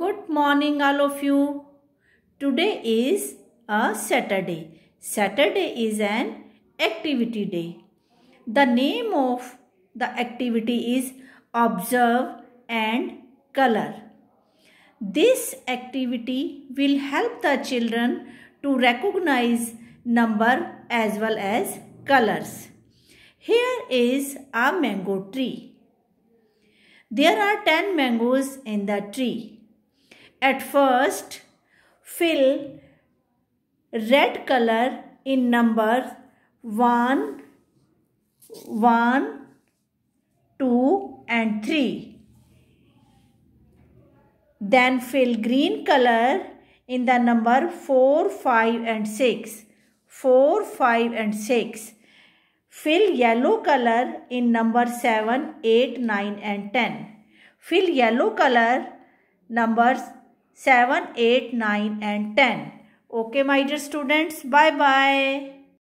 Good morning all of you. Today is a Saturday. Saturday is an activity day. The name of the activity is observe and color. This activity will help the children to recognize number as well as colors. Here is a mango tree. There are 10 mangoes in the tree. At first, fill red color in number 1, 1, 2 and 3. Then fill green color in the number 4, 5 and 6. 4, 5 and 6. Fill yellow color in number 7, 8, 9 and 10. Fill yellow color numbers 7, 8, 9 and 10. Okay my dear students, bye-bye.